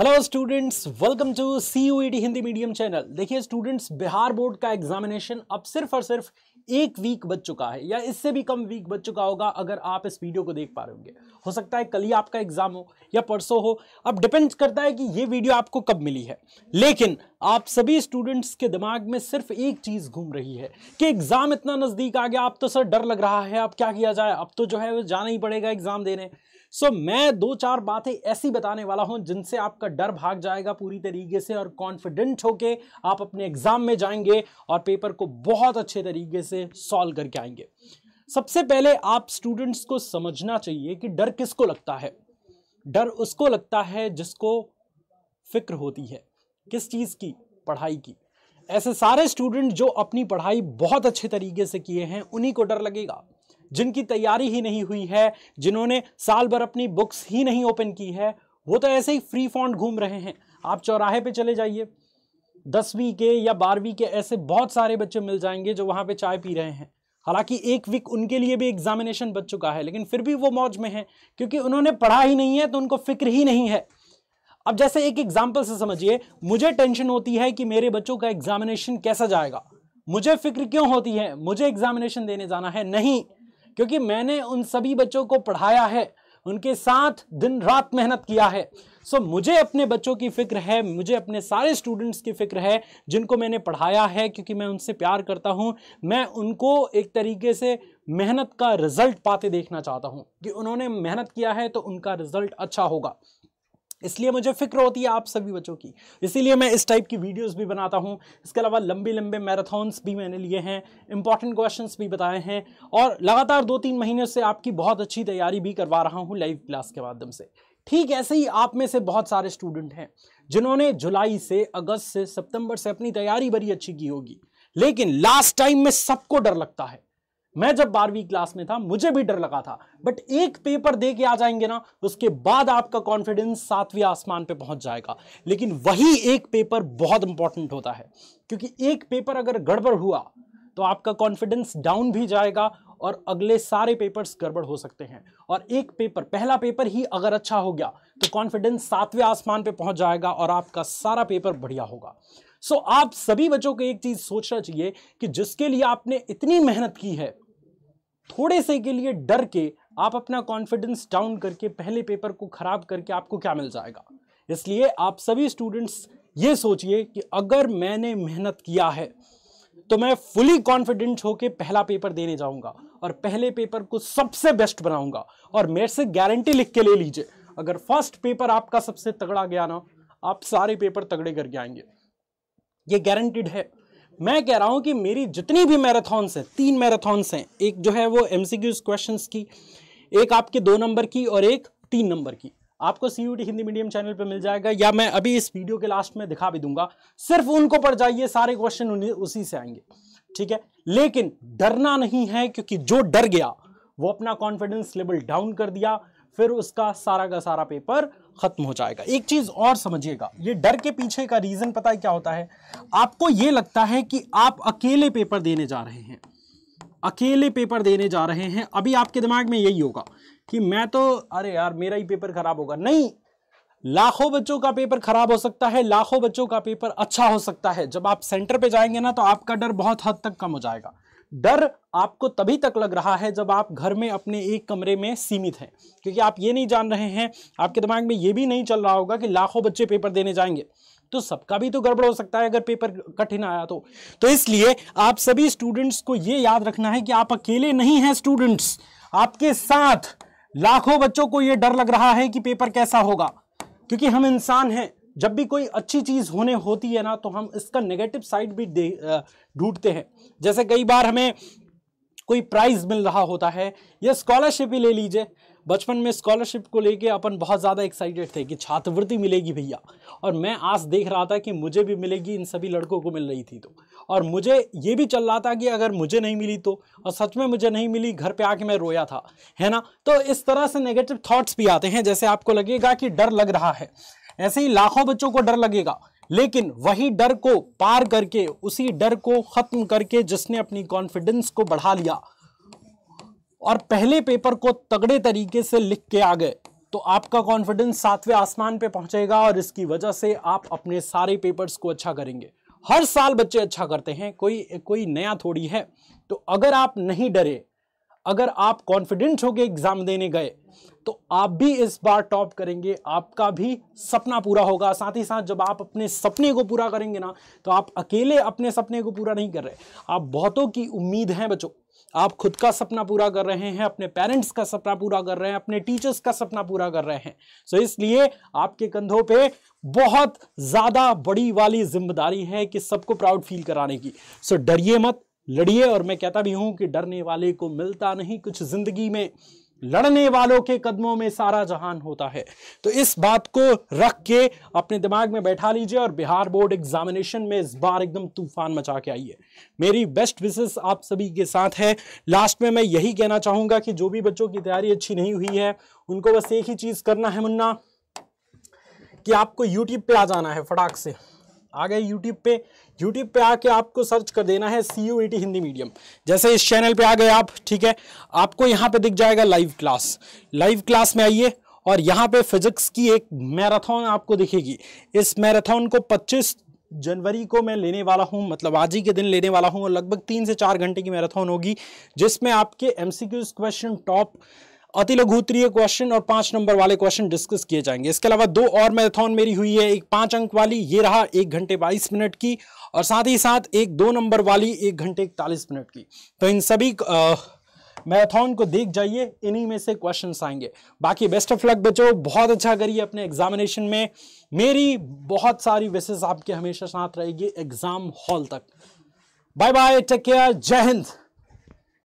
hello students welcome to C U D Hindi medium channel देखिए students Bihar board का examination अब सिर्फ और सिर्फ एक वीक बच चुका है या इससे भी कम वीक बच चुका होगा अगर आप इस वीडियो को देख पा रहे होंगे हो सकता है कल ही आपका एग्जाम हो या परसों हो अब डिपेंड करता है कि ये वीडियो आपको कब मिली है लेकिन आप सभी स्टूडेंट्स के दिमाग में सिर्फ एक चीज घूम रही है कि एग्जाम इतना नजदीक आ गया आप तो सर डर लग रहा है अब क्या किया जाए अब तो जो है वो जाना ही पड़ेगा एग्जाम देने सो so, मैं दो चार बातें ऐसी बताने वाला हूं जिनसे आपका डर भाग जाएगा पूरी तरीके से और कॉन्फिडेंट होके आप अपने एग्जाम में जाएंगे और पेपर को बहुत अच्छे तरीके से सॉल्व करके आएंगे सबसे पहले आप स्टूडेंट्स को समझना चाहिए कि डर किसको लगता है डर उसको लगता है जिसको फिक्र होती है किस चीज़ की पढ़ाई की ऐसे सारे स्टूडेंट जो अपनी पढ़ाई बहुत अच्छे तरीके से किए हैं उन्हीं को डर लगेगा जिनकी तैयारी ही नहीं हुई है जिन्होंने साल भर अपनी बुक्स ही नहीं ओपन की है वो तो ऐसे ही फ्री फॉन्ड घूम रहे हैं आप चौराहे पे चले जाइए दसवीं के या बारहवीं के ऐसे बहुत सारे बच्चे मिल जाएंगे जो वहाँ पे चाय पी रहे हैं हालांकि एक वीक उनके लिए भी एग्जामिनेशन बच चुका है लेकिन फिर भी वो मौज में हैं क्योंकि उन्होंने पढ़ा ही नहीं है तो उनको फिक्र ही नहीं है अब जैसे एक एग्जाम्पल से समझिए मुझे टेंशन होती है कि मेरे बच्चों का एग्जामिनेशन कैसा जाएगा मुझे फिक्र क्यों होती है मुझे एग्जामिनेशन देने जाना है नहीं क्योंकि मैंने उन सभी बच्चों को पढ़ाया है उनके साथ दिन रात मेहनत किया है सो so, मुझे अपने बच्चों की फ़िक्र है मुझे अपने सारे स्टूडेंट्स की फ़िक्र है जिनको मैंने पढ़ाया है क्योंकि मैं उनसे प्यार करता हूँ मैं उनको एक तरीके से मेहनत का रिज़ल्ट पाते देखना चाहता हूँ कि उन्होंने मेहनत किया है तो उनका रिज़ल्ट अच्छा होगा इसलिए मुझे फिक्र होती है आप सभी बच्चों की इसीलिए मैं इस टाइप की वीडियोस भी बनाता हूँ इसके अलावा लंबे लंबे मैराथॉन्स भी मैंने लिए हैं इंपॉर्टेंट क्वेश्चंस भी बताए हैं और लगातार दो तीन महीने से आपकी बहुत अच्छी तैयारी भी करवा रहा हूँ लाइव क्लास के माध्यम से ठीक ऐसे ही आप में से बहुत सारे स्टूडेंट हैं जिन्होंने जुलाई से अगस्त से सितंबर से अपनी तैयारी बड़ी अच्छी की होगी लेकिन लास्ट टाइम में सबको डर लगता है मैं जब बारहवीं क्लास में था मुझे भी डर लगा था बट एक पेपर दे के आ जाएंगे ना उसके बाद आपका कॉन्फिडेंस सातवीं आसमान पे पहुंच जाएगा लेकिन वही एक पेपर बहुत इंपॉर्टेंट होता है क्योंकि एक पेपर अगर गड़बड़ हुआ तो आपका कॉन्फिडेंस डाउन भी जाएगा और अगले सारे पेपर्स गड़बड़ हो सकते हैं और एक पेपर पहला पेपर ही अगर अच्छा हो गया तो कॉन्फिडेंस सातवें आसमान पे पहुंच जाएगा और आपका सारा पेपर बढ़िया होगा सो so, आप सभी बच्चों को एक चीज़ सोचना चाहिए कि जिसके लिए आपने इतनी मेहनत की है थोड़े से के लिए डर के आप अपना कॉन्फिडेंस डाउन करके पहले पेपर को ख़राब करके आपको क्या मिल जाएगा इसलिए आप सभी स्टूडेंट्स ये सोचिए कि अगर मैंने मेहनत किया है तो मैं फुली कॉन्फिडेंट होकर पहला पेपर देने जाऊंगा और पहले पेपर को सबसे बेस्ट बनाऊंगा और मेरे से गारंटी लिख के ले लीजिए अगर फर्स्ट पेपर आपका सबसे तगड़ा गया ना आप सारे पेपर तगड़े करके आएंगे ये गारंटेड है मैं कह रहा हूँ कि मेरी जितनी भी मैराथॉन्स हैं तीन मैराथॉन्स हैं एक जो है वो एम सी की एक आपके दो नंबर की और एक तीन नंबर की आपको C U T Hindi medium channel पर मिल जाएगा या मैं अभी इस वीडियो के लास्ट में दिखा भी दूंगा सिर्फ उनको पढ़ जाइए सारे क्वेश्चन उसी से आएंगे ठीक है लेकिन डरना नहीं है क्योंकि जो डर गया वो अपना कॉन्फिडेंस लेवल डाउन कर दिया फिर उसका सारा का सारा पेपर खत्म हो जाएगा एक चीज़ और समझिएगा ये डर के पीछे का रीज़न पता है क्या होता है आपको ये लगता है कि आप अकेले पेपर देने जा रहे हैं अकेले पेपर देने जा रहे हैं अभी आपके दिमाग में यही होगा कि मैं तो अरे यार मेरा ही पेपर ख़राब होगा नहीं लाखों बच्चों का पेपर खराब हो सकता है लाखों बच्चों का पेपर अच्छा हो सकता है जब आप सेंटर पे जाएंगे ना तो आपका डर बहुत हद तक कम हो जाएगा डर आपको तभी तक लग रहा है जब आप घर में अपने एक कमरे में सीमित हैं क्योंकि आप ये नहीं जान रहे हैं आपके दिमाग में ये भी नहीं चल रहा होगा कि लाखों बच्चे पेपर देने जाएंगे तो सबका भी तो गड़बड़ हो सकता है अगर पेपर कठिन आया तो तो इसलिए आप सभी स्टूडेंट्स को ये याद रखना है कि आप अकेले नहीं हैं स्टूडेंट्स आपके साथ लाखों बच्चों को ये डर लग रहा है कि पेपर कैसा होगा क्योंकि हम इंसान हैं जब भी कोई अच्छी चीज़ होने होती है ना तो हम इसका नेगेटिव साइड भी ढूंढते हैं जैसे कई बार हमें कोई प्राइज़ मिल रहा होता है या स्कॉलरशिप ही ले लीजिए बचपन में स्कॉलरशिप को लेके अपन बहुत ज़्यादा एक्साइटेड थे कि छात्रवृत्ति मिलेगी भैया और मैं आज देख रहा था कि मुझे भी मिलेगी इन सभी लड़कों को मिल रही थी तो और मुझे ये भी चल रहा था कि अगर मुझे नहीं मिली तो और सच में मुझे नहीं मिली घर पे आके मैं रोया था है ना तो इस तरह से नेगेटिव थाट्स भी आते हैं जैसे आपको लगेगा कि डर लग रहा है ऐसे ही लाखों बच्चों को डर लगेगा लेकिन वही डर को पार करके उसी डर को खत्म करके जिसने अपनी कॉन्फिडेंस को बढ़ा लिया और पहले पेपर को तगड़े तरीके से लिख के आ गए तो आपका कॉन्फिडेंस सातवें आसमान पे पहुंचेगा और इसकी वजह से आप अपने सारे पेपर्स को अच्छा करेंगे हर साल बच्चे अच्छा करते हैं कोई कोई नया थोड़ी है तो अगर आप नहीं डरे अगर आप कॉन्फिडेंट होकर एग्ज़ाम देने गए तो आप भी इस बार टॉप करेंगे आपका भी सपना पूरा होगा साथ ही साथ जब आप अपने सपने को पूरा करेंगे ना तो आप अकेले अपने सपने को पूरा नहीं कर रहे आप बहुतों की उम्मीद हैं बच्चों आप खुद का सपना पूरा कर रहे हैं अपने पेरेंट्स का सपना पूरा कर रहे हैं अपने टीचर्स का सपना पूरा कर रहे हैं सो इसलिए आपके कंधों पे बहुत ज़्यादा बड़ी वाली जिम्मेदारी है कि सबको प्राउड फील कराने की सो डरिए मत लड़िए और मैं कहता भी हूं कि डरने वाले को मिलता नहीं कुछ जिंदगी में लड़ने वालों के कदमों में सारा जहान होता है तो इस बात को रख के अपने दिमाग में बैठा लीजिए और बिहार बोर्ड एग्जामिनेशन में इस बार एकदम तूफान मचा के आइए मेरी बेस्ट विशेष आप सभी के साथ है लास्ट में मैं यही कहना चाहूंगा कि जो भी बच्चों की तैयारी अच्छी नहीं हुई है उनको बस एक ही चीज करना है मुन्ना कि आपको यूट्यूब पे आ जाना है फटाक से आ गए यूट्यूब पे यूट्यूब पे आके आपको सर्च कर देना है C U T Hindi medium जैसे इस चैनल पे आ गए आप ठीक है आपको यहाँ पे दिख जाएगा लाइव क्लास लाइव क्लास में आइए और यहाँ पे फिजिक्स की एक मैराथन आपको दिखेगी इस मैराथन को 25 जनवरी को मैं लेने वाला हूँ मतलब आज ही के दिन लेने वाला हूँ और लगभग तीन से चार घंटे की मैराथन होगी जिसमें आपके एम क्वेश्चन टॉप अति लघुत्रीय क्वेश्चन और पांच नंबर वाले क्वेश्चन डिस्कस किए जाएंगे इसके अलावा दो और मैराथन मेरी हुई है एक पांच अंक वाली ये रहा एक घंटे बाईस मिनट की और साथ ही साथ एक दो नंबर वाली एक घंटे इकतालीस मिनट की तो इन सभी मैराथन को देख जाइए इन्हीं में से क्वेश्चन आएंगे बाकी बेस्ट ऑफ लक बचो बहुत अच्छा करिए अपने एग्जामिनेशन में मेरी बहुत सारी विशेष आपके हमेशा साथ रहेगी एग्जाम हॉल तक बाय बाय टेक केयर जय हिंद